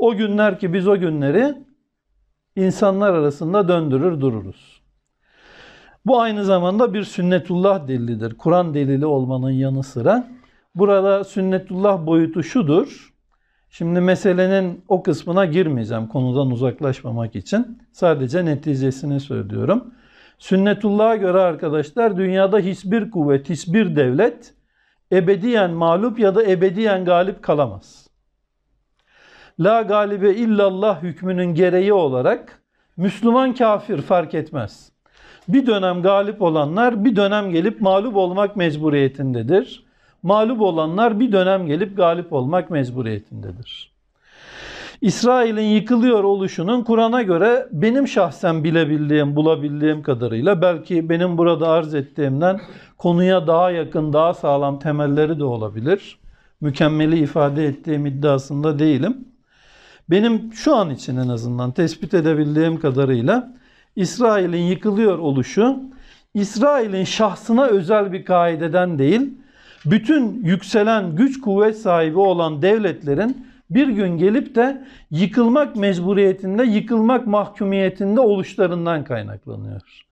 O günler ki biz o günleri insanlar arasında döndürür dururuz. Bu aynı zamanda bir sünnetullah delilidir. Kur'an delili olmanın yanı sıra. Burada sünnetullah boyutu şudur. Şimdi meselenin o kısmına girmeyeceğim konudan uzaklaşmamak için. Sadece neticesini söylüyorum. Sünnetullah'a göre arkadaşlar dünyada hiçbir kuvvet, hiçbir devlet ebediyen mağlup ya da ebediyen galip kalamaz la galibe illallah hükmünün gereği olarak Müslüman kafir fark etmez. Bir dönem galip olanlar bir dönem gelip mağlup olmak mecburiyetindedir. Mağlup olanlar bir dönem gelip galip olmak mecburiyetindedir. İsrail'in yıkılıyor oluşunun Kur'an'a göre benim şahsen bilebildiğim, bulabildiğim kadarıyla belki benim burada arz ettiğimden konuya daha yakın, daha sağlam temelleri de olabilir. Mükemmeli ifade ettiğim iddiasında değilim benim şu an için en azından tespit edebildiğim kadarıyla İsrail'in yıkılıyor oluşu İsrail'in şahsına özel bir kaideden değil, bütün yükselen güç kuvvet sahibi olan devletlerin bir gün gelip de yıkılmak mecburiyetinde, yıkılmak mahkumiyetinde oluşlarından kaynaklanıyor.